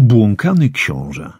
Obłąkany książę.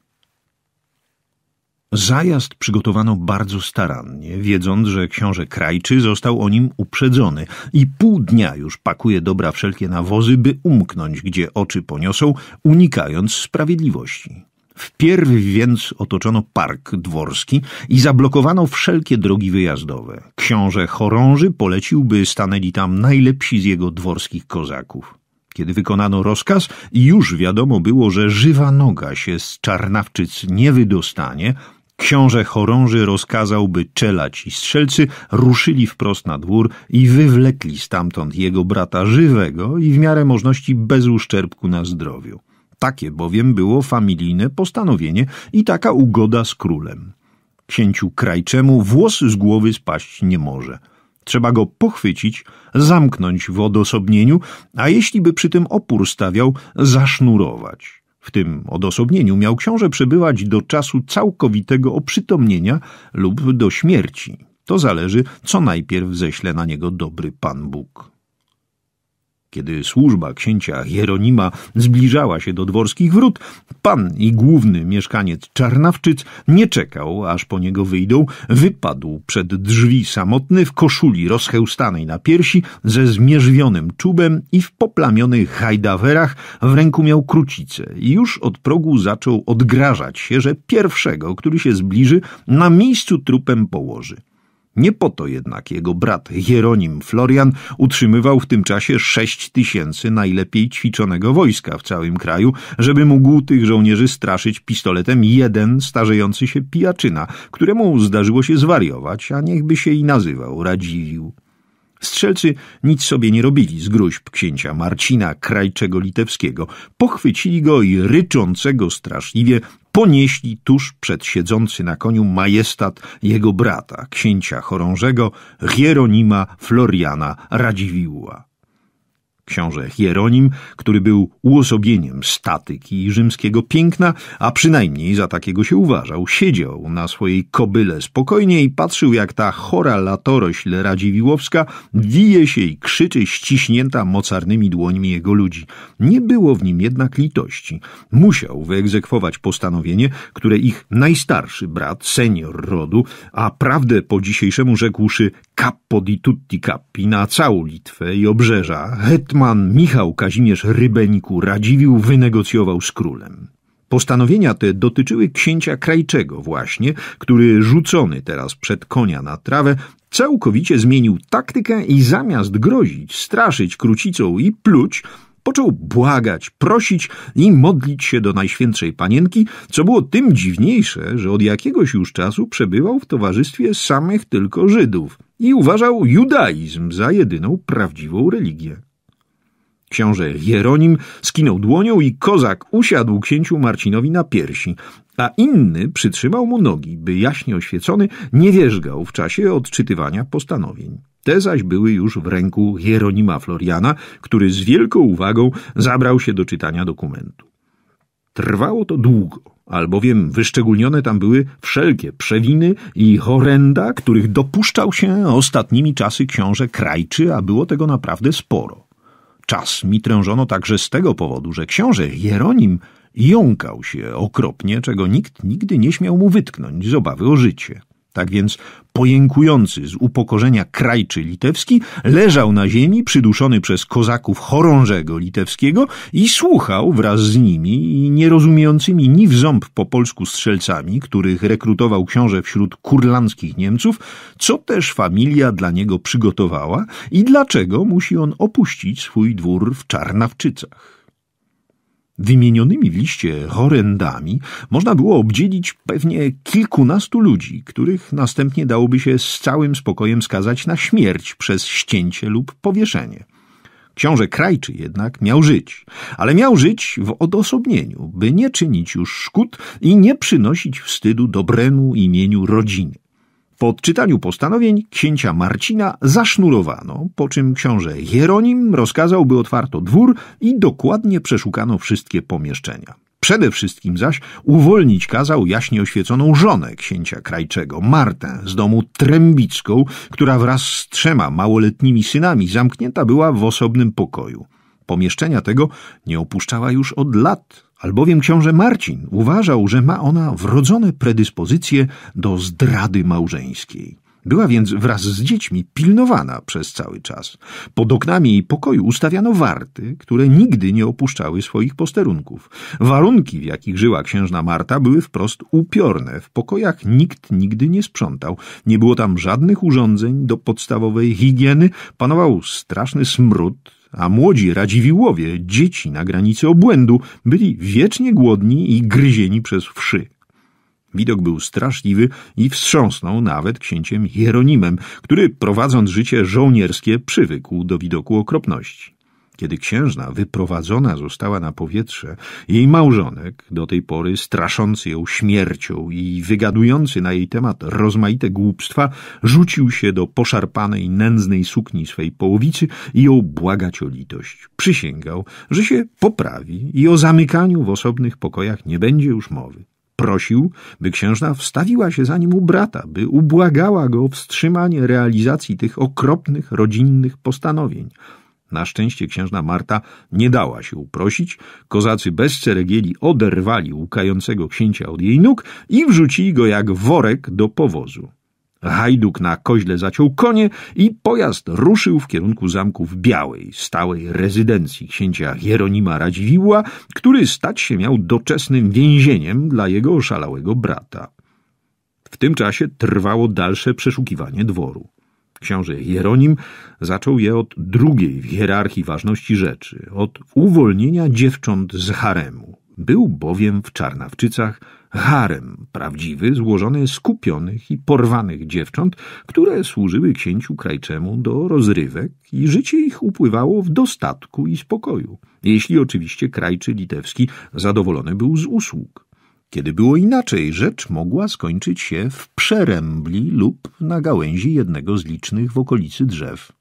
Zajazd przygotowano bardzo starannie, wiedząc, że książę Krajczy został o nim uprzedzony i pół dnia już pakuje dobra wszelkie nawozy, by umknąć, gdzie oczy poniosą, unikając sprawiedliwości. Wpierw więc otoczono park dworski i zablokowano wszelkie drogi wyjazdowe. Książę Chorąży polecił, by stanęli tam najlepsi z jego dworskich kozaków. Kiedy wykonano rozkaz, już wiadomo było, że żywa noga się z Czarnawczyc nie wydostanie. Książę chorąży rozkazał, by czelać i strzelcy ruszyli wprost na dwór i wywlekli stamtąd jego brata żywego i w miarę możności bez uszczerbku na zdrowiu. Takie bowiem było familijne postanowienie i taka ugoda z królem. Księciu Krajczemu włos z głowy spaść nie może – trzeba go pochwycić, zamknąć w odosobnieniu, a jeśli by przy tym opór stawiał, zasznurować. W tym odosobnieniu miał książę przebywać do czasu całkowitego oprzytomnienia lub do śmierci. To zależy, co najpierw ześle na niego dobry Pan Bóg. Kiedy służba księcia Hieronima zbliżała się do dworskich wrót, pan i główny mieszkaniec Czarnawczyc nie czekał, aż po niego wyjdą, wypadł przed drzwi samotny w koszuli rozchełstanej na piersi ze zmierzwionym czubem i w poplamionych hajdawerach w ręku miał krucicę i już od progu zaczął odgrażać się, że pierwszego, który się zbliży, na miejscu trupem położy. Nie po to jednak jego brat Hieronim Florian utrzymywał w tym czasie sześć tysięcy najlepiej ćwiczonego wojska w całym kraju, żeby mógł tych żołnierzy straszyć pistoletem jeden starzejący się pijaczyna, któremu zdarzyło się zwariować, a niechby się i nazywał Radziwił. Strzelcy nic sobie nie robili z gruźb księcia Marcina Krajczego Litewskiego. Pochwycili go i ryczącego straszliwie ponieśli tuż przed siedzący na koniu majestat jego brata, księcia chorążego Hieronima Floriana Radziwiłła. Książę Hieronim, który był uosobieniem statyki i rzymskiego piękna, a przynajmniej za takiego się uważał, siedział na swojej kobyle spokojnie i patrzył, jak ta chora latorośl Radziwiłowska wije się i krzyczy ściśnięta mocarnymi dłońmi jego ludzi. Nie było w nim jednak litości. Musiał wyegzekwować postanowienie, które ich najstarszy brat, senior rodu, a prawdę po dzisiejszemu rzekłszy capo di tutti capi na całą Litwę i obrzeża, hetman hetman Michał Kazimierz Rybeniku Radziwił wynegocjował z królem. Postanowienia te dotyczyły księcia Krajczego właśnie, który rzucony teraz przed konia na trawę całkowicie zmienił taktykę i zamiast grozić, straszyć krucicą i pluć, począł błagać, prosić i modlić się do Najświętszej Panienki, co było tym dziwniejsze, że od jakiegoś już czasu przebywał w towarzystwie samych tylko Żydów i uważał judaizm za jedyną prawdziwą religię. Książę Hieronim skinął dłonią i kozak usiadł księciu Marcinowi na piersi, a inny przytrzymał mu nogi, by jaśnie oświecony nie wierzgał w czasie odczytywania postanowień. Te zaś były już w ręku Hieronima Floriana, który z wielką uwagą zabrał się do czytania dokumentu. Trwało to długo, albowiem wyszczególnione tam były wszelkie przewiny i horrenda, których dopuszczał się ostatnimi czasy książę Krajczy, a było tego naprawdę sporo. Czas mi trężono także z tego powodu, że książę Hieronim jąkał się okropnie, czego nikt nigdy nie śmiał mu wytknąć z obawy o życie. Tak więc pojękujący z upokorzenia krajczy litewski leżał na ziemi przyduszony przez kozaków chorążego litewskiego i słuchał wraz z nimi nierozumiejącymi ni w ząb po polsku strzelcami, których rekrutował książę wśród kurlandzkich Niemców, co też familia dla niego przygotowała i dlaczego musi on opuścić swój dwór w Czarnawczycach. Wymienionymi w liście horrendami można było obdzielić pewnie kilkunastu ludzi, których następnie dałoby się z całym spokojem skazać na śmierć przez ścięcie lub powieszenie. Książę Krajczy jednak miał żyć, ale miał żyć w odosobnieniu, by nie czynić już szkód i nie przynosić wstydu dobremu imieniu rodziny. Po odczytaniu postanowień księcia Marcina zasznurowano, po czym książę Hieronim rozkazał, by otwarto dwór i dokładnie przeszukano wszystkie pomieszczenia. Przede wszystkim zaś uwolnić kazał jaśnie oświeconą żonę księcia krajczego, Martę, z domu Trębicką, która wraz z trzema małoletnimi synami zamknięta była w osobnym pokoju. Pomieszczenia tego nie opuszczała już od lat, albowiem książę Marcin uważał, że ma ona wrodzone predyspozycje do zdrady małżeńskiej. Była więc wraz z dziećmi pilnowana przez cały czas. Pod oknami i pokoju ustawiano warty, które nigdy nie opuszczały swoich posterunków. Warunki, w jakich żyła księżna Marta, były wprost upiorne. W pokojach nikt nigdy nie sprzątał. Nie było tam żadnych urządzeń do podstawowej higieny. Panował straszny smród, a młodzi radziwiłowie, dzieci na granicy obłędu, byli wiecznie głodni i gryzieni przez wszy. Widok był straszliwy i wstrząsnął nawet księciem Hieronimem, który prowadząc życie żołnierskie przywykł do widoku okropności. Kiedy księżna wyprowadzona została na powietrze, jej małżonek, do tej pory straszący ją śmiercią i wygadujący na jej temat rozmaite głupstwa, rzucił się do poszarpanej, nędznej sukni swej połowicy i ją błagać o litość. Przysięgał, że się poprawi i o zamykaniu w osobnych pokojach nie będzie już mowy prosił, by księżna wstawiła się za nim u brata, by ubłagała go o wstrzymanie realizacji tych okropnych rodzinnych postanowień. Na szczęście księżna Marta nie dała się uprosić. Kozacy bez ceregieli oderwali łukającego księcia od jej nóg i wrzucili go jak worek do powozu. Hajduk na koźle zaciął konie i pojazd ruszył w kierunku zamków Białej, stałej rezydencji księcia Hieronima Radziwiłła, który stać się miał doczesnym więzieniem dla jego oszalałego brata. W tym czasie trwało dalsze przeszukiwanie dworu. Książę Hieronim zaczął je od drugiej w hierarchii ważności rzeczy, od uwolnienia dziewcząt z haremu. Był bowiem w Czarnawczycach harem prawdziwy, złożony z kupionych i porwanych dziewcząt, które służyły księciu krajczemu do rozrywek i życie ich upływało w dostatku i spokoju, jeśli oczywiście krajczy litewski zadowolony był z usług. Kiedy było inaczej, rzecz mogła skończyć się w przerębli lub na gałęzi jednego z licznych w okolicy drzew.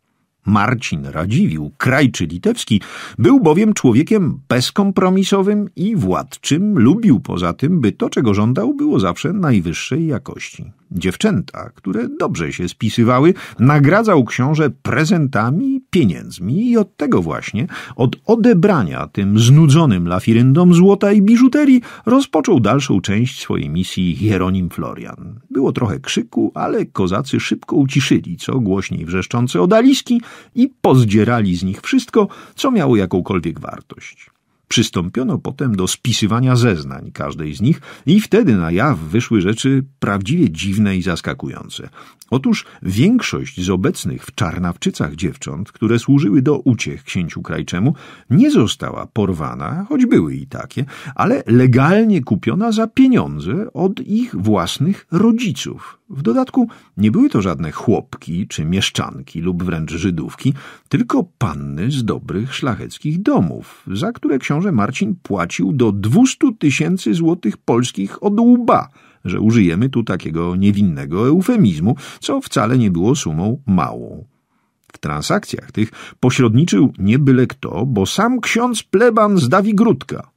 Marcin Radziwił, krajczy litewski, był bowiem człowiekiem bezkompromisowym i władczym, lubił poza tym, by to, czego żądał, było zawsze najwyższej jakości. Dziewczęta, które dobrze się spisywały, nagradzał książę prezentami, pieniędzmi i od tego właśnie, od odebrania tym znudzonym lafiryndom złota i biżuterii, rozpoczął dalszą część swojej misji Hieronim Florian. Było trochę krzyku, ale kozacy szybko uciszyli, co głośniej wrzeszczące odaliski i pozdzierali z nich wszystko, co miało jakąkolwiek wartość. Przystąpiono potem do spisywania zeznań każdej z nich i wtedy na jaw wyszły rzeczy prawdziwie dziwne i zaskakujące. Otóż większość z obecnych w Czarnawczycach dziewcząt, które służyły do uciech księciu Krajczemu, nie została porwana, choć były i takie, ale legalnie kupiona za pieniądze od ich własnych rodziców. W dodatku nie były to żadne chłopki czy mieszczanki lub wręcz Żydówki, tylko panny z dobrych szlacheckich domów, za które książę Marcin płacił do 200 tysięcy złotych polskich od łba, że użyjemy tu takiego niewinnego eufemizmu, co wcale nie było sumą małą. W transakcjach tych pośredniczył nie byle kto, bo sam ksiądz pleban z Dawigródka,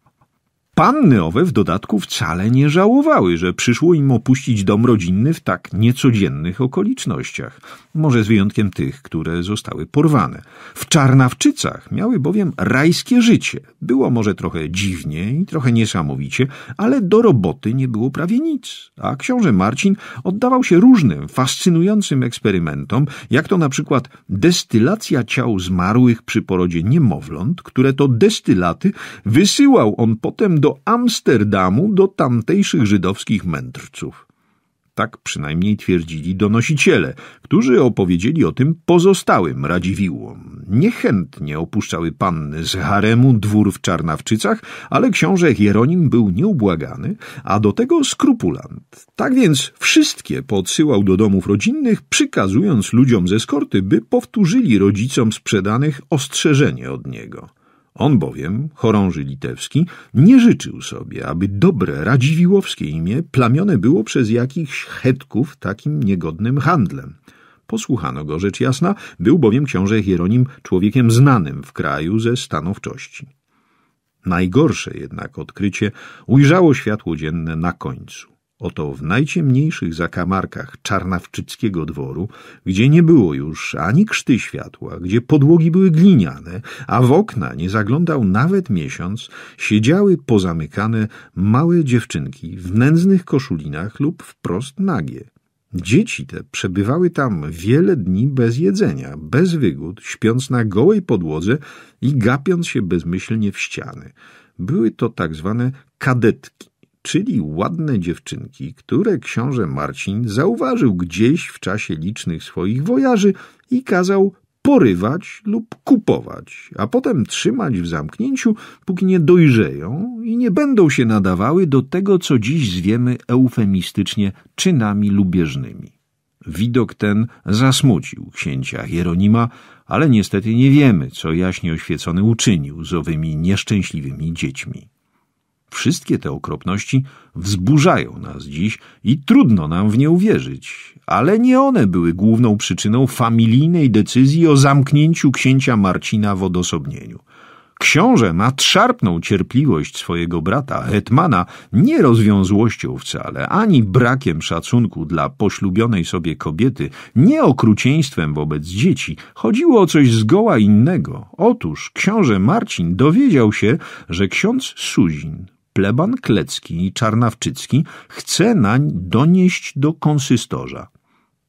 Panny owe w dodatku wcale nie żałowały, że przyszło im opuścić dom rodzinny w tak niecodziennych okolicznościach, może z wyjątkiem tych, które zostały porwane. W Czarnawczycach miały bowiem rajskie życie. Było może trochę dziwnie i trochę niesamowicie, ale do roboty nie było prawie nic, a książę Marcin oddawał się różnym, fascynującym eksperymentom, jak to na przykład destylacja ciał zmarłych przy porodzie niemowląt, które to destylaty wysyłał on potem do Amsterdamu do tamtejszych żydowskich mędrców. Tak przynajmniej twierdzili donosiciele, którzy opowiedzieli o tym pozostałym Radziwiłłom. Niechętnie opuszczały panny z haremu dwór w Czarnawczycach, ale książę Hieronim był nieubłagany, a do tego skrupulant. Tak więc wszystkie podsyłał do domów rodzinnych, przykazując ludziom ze skorty, by powtórzyli rodzicom sprzedanych ostrzeżenie od niego. On bowiem, chorąży litewski, nie życzył sobie, aby dobre radziwiłowskie imię plamione było przez jakichś chetków takim niegodnym handlem. Posłuchano go rzecz jasna, był bowiem książę Hieronim człowiekiem znanym w kraju ze stanowczości. Najgorsze jednak odkrycie ujrzało światło dzienne na końcu. Oto w najciemniejszych zakamarkach czarnawczyckiego dworu, gdzie nie było już ani krzty światła, gdzie podłogi były gliniane, a w okna nie zaglądał nawet miesiąc, siedziały pozamykane małe dziewczynki w nędznych koszulinach lub wprost nagie. Dzieci te przebywały tam wiele dni bez jedzenia, bez wygód, śpiąc na gołej podłodze i gapiąc się bezmyślnie w ściany. Były to tak zwane kadetki czyli ładne dziewczynki, które książę Marcin zauważył gdzieś w czasie licznych swoich wojaży i kazał porywać lub kupować, a potem trzymać w zamknięciu, póki nie dojrzeją i nie będą się nadawały do tego, co dziś zwiemy eufemistycznie czynami lubieżnymi. Widok ten zasmucił księcia Hieronima, ale niestety nie wiemy, co jaśnie oświecony uczynił z owymi nieszczęśliwymi dziećmi. Wszystkie te okropności wzburzają nas dziś i trudno nam w nie uwierzyć, ale nie one były główną przyczyną familijnej decyzji o zamknięciu księcia Marcina w odosobnieniu. Książę nadszarpnął cierpliwość swojego brata, hetmana, nie rozwiązłością wcale, ani brakiem szacunku dla poślubionej sobie kobiety, nie okrucieństwem wobec dzieci. Chodziło o coś zgoła innego. Otóż książę Marcin dowiedział się, że ksiądz Suzin pleban Klecki i Czarnawczycki chce nań donieść do konsystorza.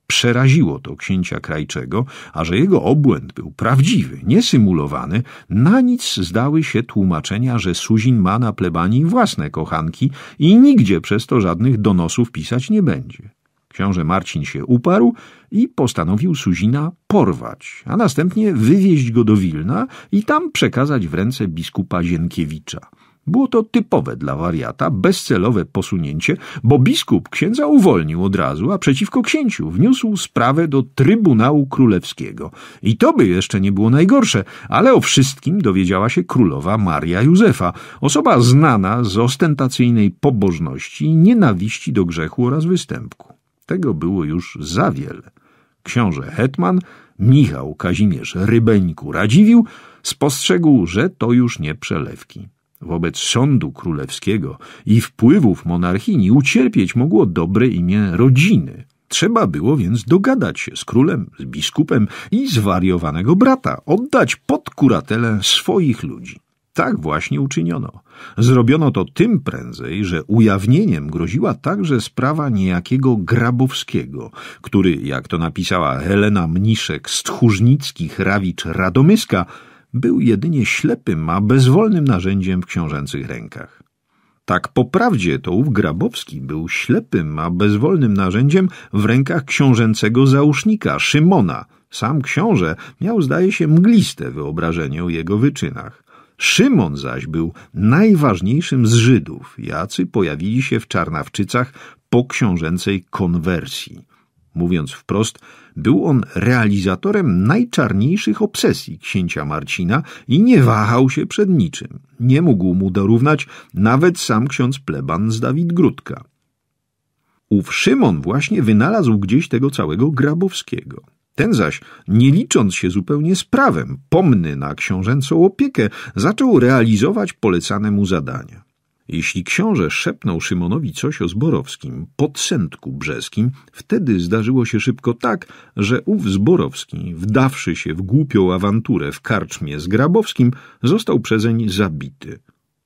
Przeraziło to księcia Krajczego, a że jego obłęd był prawdziwy, niesymulowany, na nic zdały się tłumaczenia, że Suzin ma na plebanii własne kochanki i nigdzie przez to żadnych donosów pisać nie będzie. Książę Marcin się uparł i postanowił Suzina porwać, a następnie wywieźć go do Wilna i tam przekazać w ręce biskupa Zienkiewicza. Było to typowe dla wariata, bezcelowe posunięcie, bo biskup księdza uwolnił od razu, a przeciwko księciu wniósł sprawę do Trybunału Królewskiego. I to by jeszcze nie było najgorsze, ale o wszystkim dowiedziała się królowa Maria Józefa, osoba znana z ostentacyjnej pobożności, nienawiści do grzechu oraz występku. Tego było już za wiele. Książę Hetman, Michał Kazimierz Rybeńku Radziwił, spostrzegł, że to już nie przelewki wobec sądu królewskiego i wpływów monarchini ucierpieć mogło dobre imię rodziny. Trzeba było więc dogadać się z królem, z biskupem i zwariowanego brata, oddać pod kuratelę swoich ludzi. Tak właśnie uczyniono. Zrobiono to tym prędzej, że ujawnieniem groziła także sprawa niejakiego Grabowskiego, który, jak to napisała Helena Mniszek z tchórznickich rawicz Radomyska, był jedynie ślepym, a bezwolnym narzędziem w książęcych rękach. Tak po prawdzie to ów Grabowski był ślepym, a bezwolnym narzędziem w rękach książęcego załóżnika, Szymona. Sam książę miał, zdaje się, mgliste wyobrażenie o jego wyczynach. Szymon zaś był najważniejszym z Żydów, jacy pojawili się w Czarnawczycach po książęcej konwersji. Mówiąc wprost, był on realizatorem najczarniejszych obsesji księcia Marcina i nie wahał się przed niczym. Nie mógł mu dorównać nawet sam ksiądz pleban z Dawid Grudka. Ów Szymon właśnie wynalazł gdzieś tego całego Grabowskiego. Ten zaś, nie licząc się zupełnie z prawem, pomny na książęcą opiekę, zaczął realizować polecane mu zadania. Jeśli książę szepnął Szymonowi coś o Zborowskim, podsędku brzeskim, wtedy zdarzyło się szybko tak, że ów Zborowski, wdawszy się w głupią awanturę w karczmie z Grabowskim, został przezeń zabity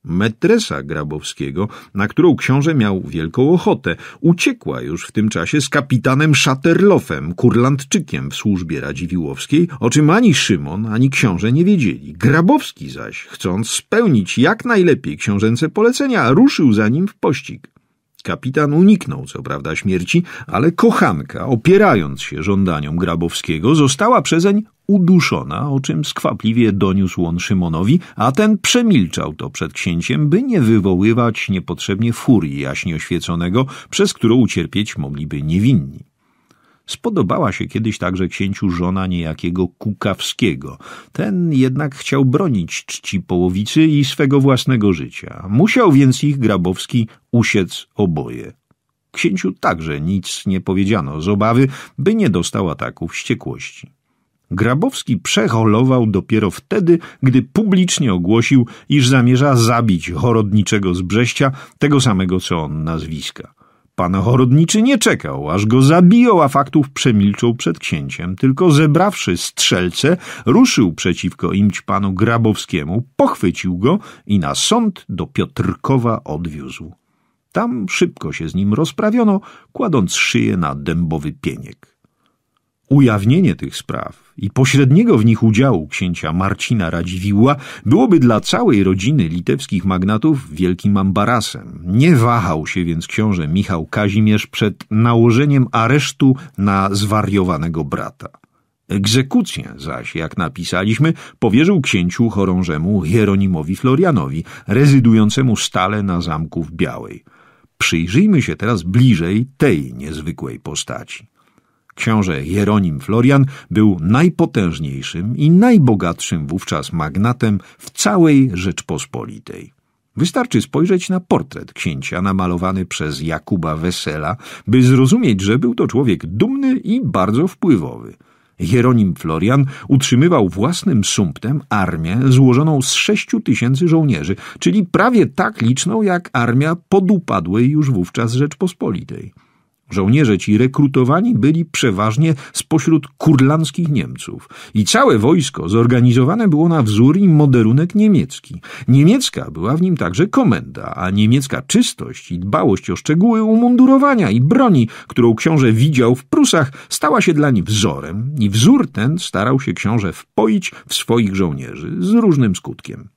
metresa Grabowskiego, na którą książę miał wielką ochotę. Uciekła już w tym czasie z kapitanem Szaterlofem, kurlandczykiem w służbie Radziwiłowskiej, o czym ani Szymon, ani książę nie wiedzieli. Grabowski zaś, chcąc spełnić jak najlepiej książęce polecenia, ruszył za nim w pościg. Kapitan uniknął co prawda śmierci, ale kochanka, opierając się żądaniom Grabowskiego, została przezeń uduszona, o czym skwapliwie doniósł on Szymonowi, a ten przemilczał to przed księciem, by nie wywoływać niepotrzebnie furii jaśnie oświeconego, przez którą ucierpieć mogliby niewinni. Spodobała się kiedyś także księciu żona niejakiego Kukawskiego. Ten jednak chciał bronić czci połowicy i swego własnego życia. Musiał więc ich Grabowski usiec oboje. Księciu także nic nie powiedziano z obawy, by nie dostał ataku wściekłości. Grabowski przeholował dopiero wtedy, gdy publicznie ogłosił, iż zamierza zabić chorodniczego z Brześcia, tego samego co on nazwiska. Pan chorodniczy nie czekał, aż go zabiją, a faktów przemilczał przed księciem, tylko zebrawszy strzelce, ruszył przeciwko imć panu Grabowskiemu, pochwycił go i na sąd do Piotrkowa odwiózł. Tam szybko się z nim rozprawiono, kładąc szyję na dębowy pieniek. Ujawnienie tych spraw i pośredniego w nich udziału księcia Marcina Radziwiłła byłoby dla całej rodziny litewskich magnatów wielkim ambarasem. Nie wahał się więc książę Michał Kazimierz przed nałożeniem aresztu na zwariowanego brata. Egzekucję zaś, jak napisaliśmy, powierzył księciu chorążemu Hieronimowi Florianowi, rezydującemu stale na zamku w Białej. Przyjrzyjmy się teraz bliżej tej niezwykłej postaci. Książę Jeronim Florian był najpotężniejszym i najbogatszym wówczas magnatem w całej Rzeczpospolitej. Wystarczy spojrzeć na portret księcia namalowany przez Jakuba Wesela, by zrozumieć, że był to człowiek dumny i bardzo wpływowy. Jeronim Florian utrzymywał własnym sumptem armię złożoną z sześciu tysięcy żołnierzy, czyli prawie tak liczną jak armia podupadłej już wówczas Rzeczpospolitej. Żołnierze ci rekrutowani byli przeważnie spośród kurlandzkich Niemców i całe wojsko zorganizowane było na wzór i moderunek niemiecki. Niemiecka była w nim także komenda, a niemiecka czystość i dbałość o szczegóły umundurowania i broni, którą książę widział w Prusach, stała się dla nich wzorem i wzór ten starał się książę wpoić w swoich żołnierzy z różnym skutkiem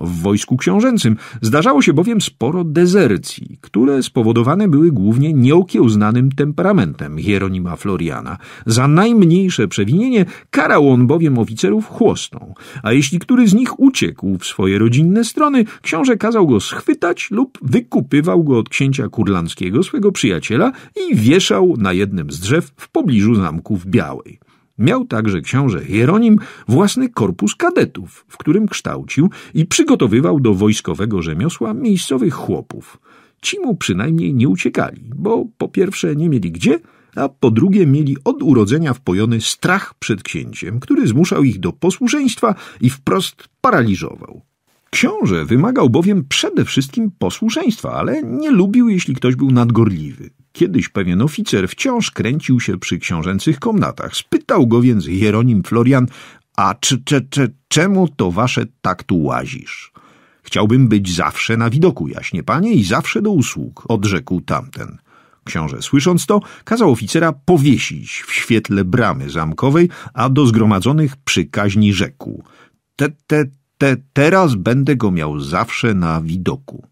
w wojsku książęcym. Zdarzało się bowiem sporo dezercji, które spowodowane były głównie nieokiełznanym temperamentem Hieronima Floriana. Za najmniejsze przewinienie karał on bowiem oficerów chłostą, a jeśli który z nich uciekł w swoje rodzinne strony, książę kazał go schwytać lub wykupywał go od księcia kurlandzkiego, swego przyjaciela i wieszał na jednym z drzew w pobliżu zamku w Białej. Miał także książę Hieronim własny korpus kadetów, w którym kształcił i przygotowywał do wojskowego rzemiosła miejscowych chłopów. Ci mu przynajmniej nie uciekali, bo po pierwsze nie mieli gdzie, a po drugie mieli od urodzenia wpojony strach przed księciem, który zmuszał ich do posłuszeństwa i wprost paraliżował. Książę wymagał bowiem przede wszystkim posłuszeństwa, ale nie lubił, jeśli ktoś był nadgorliwy. Kiedyś pewien oficer wciąż kręcił się przy książęcych komnatach. Spytał go więc Jeronim Florian, a czy, czy, czy, czemu to wasze tak tu łazisz? Chciałbym być zawsze na widoku, jaśnie panie, i zawsze do usług, odrzekł tamten. Książę, słysząc to, kazał oficera powiesić w świetle bramy zamkowej, a do zgromadzonych przykaźni rzekł. Te, te, te, teraz będę go miał zawsze na widoku.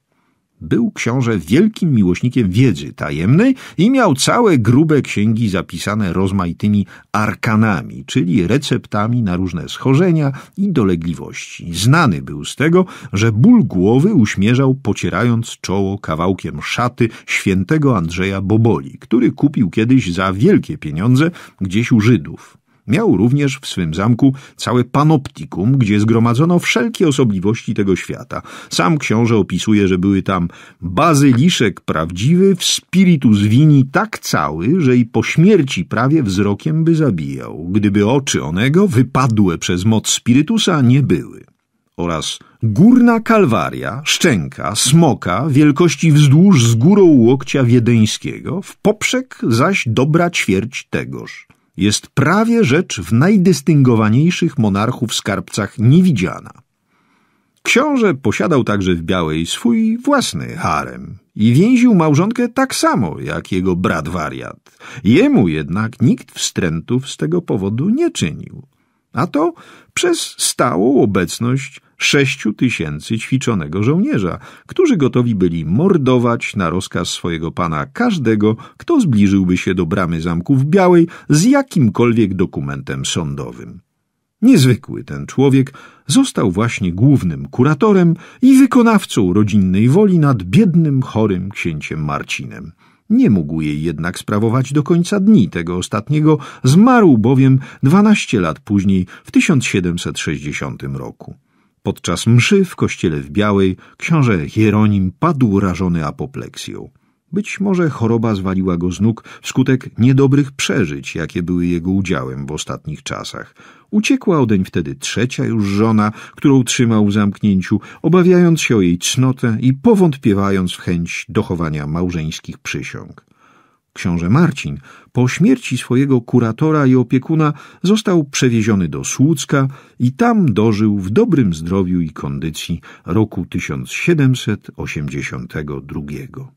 Był książę wielkim miłośnikiem wiedzy tajemnej i miał całe grube księgi zapisane rozmaitymi arkanami, czyli receptami na różne schorzenia i dolegliwości. Znany był z tego, że ból głowy uśmierzał pocierając czoło kawałkiem szaty świętego Andrzeja Boboli, który kupił kiedyś za wielkie pieniądze gdzieś u Żydów. Miał również w swym zamku całe panoptikum, gdzie zgromadzono wszelkie osobliwości tego świata. Sam książę opisuje, że były tam bazyliszek prawdziwy w spiritu zwini tak cały, że i po śmierci prawie wzrokiem by zabijał, gdyby oczy onego wypadłe przez moc spirytusa nie były oraz górna kalwaria, szczęka, smoka wielkości wzdłuż z górą łokcia wiedeńskiego, w poprzek zaś dobra ćwierć tegoż jest prawie rzecz w najdystyngowaniejszych monarchów skarbcach niewidziana. Książę posiadał także w Białej swój własny harem i więził małżonkę tak samo jak jego brat wariat. Jemu jednak nikt wstrętów z tego powodu nie czynił, a to przez stałą obecność sześciu tysięcy ćwiczonego żołnierza, którzy gotowi byli mordować na rozkaz swojego pana każdego, kto zbliżyłby się do bramy zamków Białej z jakimkolwiek dokumentem sądowym. Niezwykły ten człowiek został właśnie głównym kuratorem i wykonawcą rodzinnej woli nad biednym, chorym księciem Marcinem. Nie mógł jej jednak sprawować do końca dni tego ostatniego, zmarł bowiem dwanaście lat później w 1760 roku. Podczas mszy w kościele w Białej książę Hieronim padł rażony apopleksją. Być może choroba zwaliła go z nóg wskutek niedobrych przeżyć, jakie były jego udziałem w ostatnich czasach. Uciekła odeń wtedy trzecia już żona, którą trzymał w zamknięciu, obawiając się o jej cnotę i powątpiewając w chęć dochowania małżeńskich przysiąg. Książę Marcin po śmierci swojego kuratora i opiekuna został przewieziony do Słucka i tam dożył w dobrym zdrowiu i kondycji roku 1782.